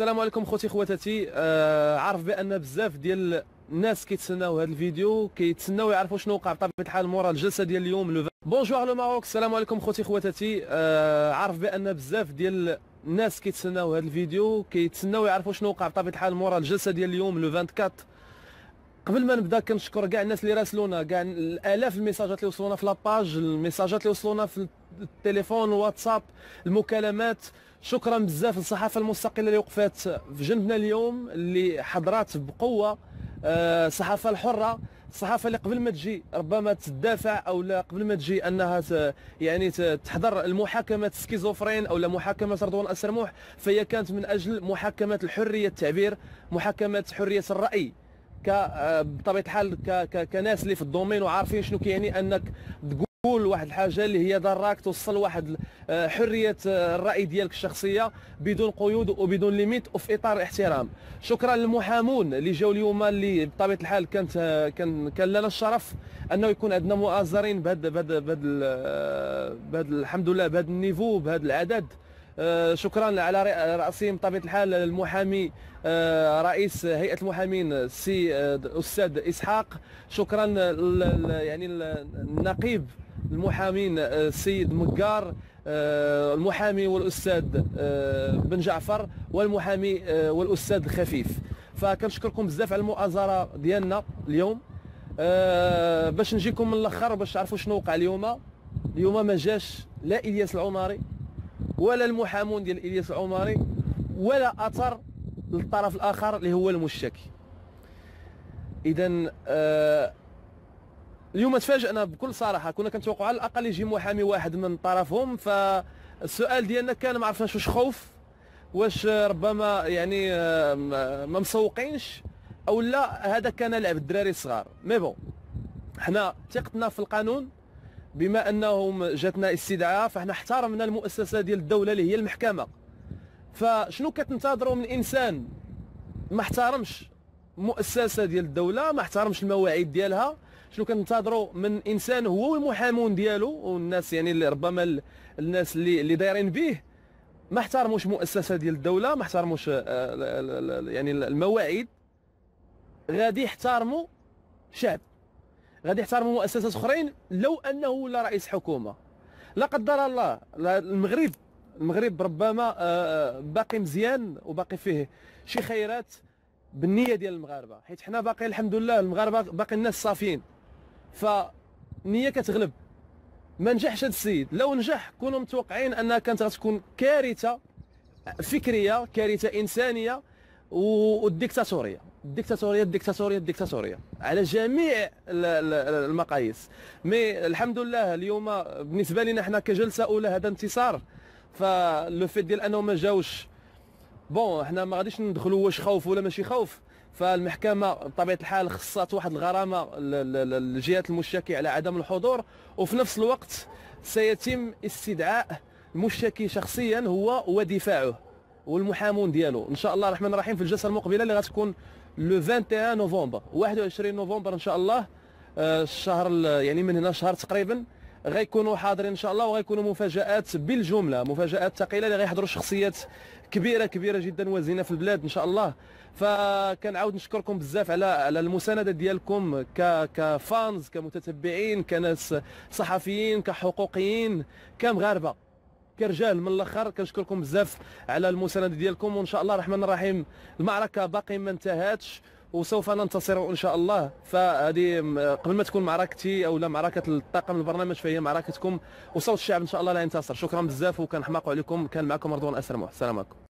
السلام عليكم خوتي خواتاتي آه عارف بان بزاف ديال الناس كيتسناو هذا الفيديو كيتسناو يعرفوا شنو وقع بطبيعه الحال مورا الجلسه ديال اليوم لو بونجور لو ماروك السلام عليكم خوتي خواتاتي آه عارف بان بزاف ديال الناس كيتسناو هذا الفيديو كيتسناو يعرفوا شنو وقع بطبيعه الحال مورا الجلسه ديال اليوم لو 24 قبل ما نبدا كنشكر كاع الناس اللي راسلونا كاع الالاف الميساجات اللي وصلونا في لاباج الميساجات اللي وصلونا في التليفون الواتساب المكالمات شكرا بزاف للصحافه المستقله اللي وقفات في جنبنا اليوم اللي حضرات بقوه آه، الصحافه الحره الصحافه اللي قبل ما تجي ربما تدافع او لا قبل ما تجي انها يعني تحضر المحاكمه سكيزوفرين او لا محاكمه رضوان السرموح فهي كانت من اجل محاكمه الحريه التعبير محاكمه حريه الراي ك آه، بطبيعه الحال كناس اللي في الدومين وعارفين شنو كيعني انك تقول واحد الحاجه اللي هي ضراك توصل واحد آه، حريه آه، الراي ديالك الشخصيه بدون قيود وبدون ليميت وفي اطار الاحترام شكرا للمحامون اللي جاوا اليوم اللي بطبيعه الحال كانت كان كان لنا الشرف انه يكون عندنا مؤازرين بهذا بهذا بهذا الحمد لله بهذا النيفو بهذا العدد آه، شكرا على راسهم بطبيعه الحال المحامي آه، رئيس هيئه المحامين السي الاستاذ آه، اسحاق شكرا يعني النقيب المحامين السيد مكار المحامي والاستاذ بن جعفر والمحامي والاستاذ خفيف فكنشكركم بزاف على المؤازره ديالنا اليوم باش نجيكم من الاخر باش تعرفوا شنو وقع اليوم اليوم ما جاش لا الياس العماري ولا المحامون ديال الياس العمري ولا اثر للطرف الاخر اللي هو المشتكي اذا آه اليوم تفاجئنا بكل صراحه كنا كنتوقعوا على الاقل يجي محامي واحد من طرفهم فالسؤال ديالنا كان ما عرفناش واش خوف واش ربما يعني آه ما مسوقينش او لا هذا كان لعب الدراري الصغار مي بون حنا ثقتنا في القانون بما انهم جاتنا استدعاء فاحنا احترمنا المؤسسه ديال الدوله اللي هي المحكمه فشنو كتنتظروا من انسان ما احترمش مؤسسه ديال الدوله ما احترمش المواعيد ديالها شنو كنتظروا من انسان هو والمحامون ديالو والناس يعني اللي ربما الناس اللي اللي دايرين به ما احترموش مؤسسه ديال الدوله ما احترموش آه، يعني المواعيد غادي يحترموا شعب غادي يحترموا مؤسسات اخرين لو انه ولا رئيس حكومه لا قدر الله المغرب المغرب ربما آه، آه، باقي مزيان وباقي فيه شي خيرات بالنيه ديال المغاربه حيت حنا باقي الحمد لله المغاربه باقي الناس صافيين فالنيه كتغلب ما نجحش هذا السيد لو نجح كونوا متوقعين انها كانت غتكون كارثه فكريه كارثه انسانيه والديكتاتوريه الديكتاتوريه الديكتاتوريه الديكتاتوريه على جميع المقاييس مي الحمد لله اليوم بالنسبه لنا حنا كجلسه اولى هذا انتصار فلو فيت ديال انهم ما جاوش بون حنا ما غاديش ندخلوا واش خوف ولا ماشي خوف فالمحكمه بطبيعه الحال خصات واحد الغرامه للجهات المشتكي على عدم الحضور وفي نفس الوقت سيتم استدعاء المشتكي شخصيا هو ودفاعه والمحامون ديالو ان شاء الله الرحمن الرحيم في الجلسه المقبله اللي غتكون لو 21 نوفمبر 21 نوفمبر ان شاء الله آه، الشهر يعني من هنا شهر تقريبا غيكونوا حاضرين ان شاء الله وغيكونوا مفاجات بالجمله مفاجات ثقيله اللي غيحضروا شخصيات كبيره كبيره جدا وزينه في البلاد ان شاء الله فكنعاود نشكركم بزاف على على المسانده ديالكم ك كفانز كمتتبعين كناس صحفيين كحقوقيين كمغاربه كرجال من الاخر كنشكركم بزاف على المسانده ديالكم وان شاء الله الرحمن الرحيم المعركه باقي ما انتهتش وسوف ننتصر ان شاء الله فهذه قبل ما تكون معركتي او لا معركه الطاقم البرنامج فهي معركتكم وصوت الشعب ان شاء الله لا ينتصر شكرا بزاف وكنحماقوا عليكم كان معكم رضوان اسرموح السلام عليكم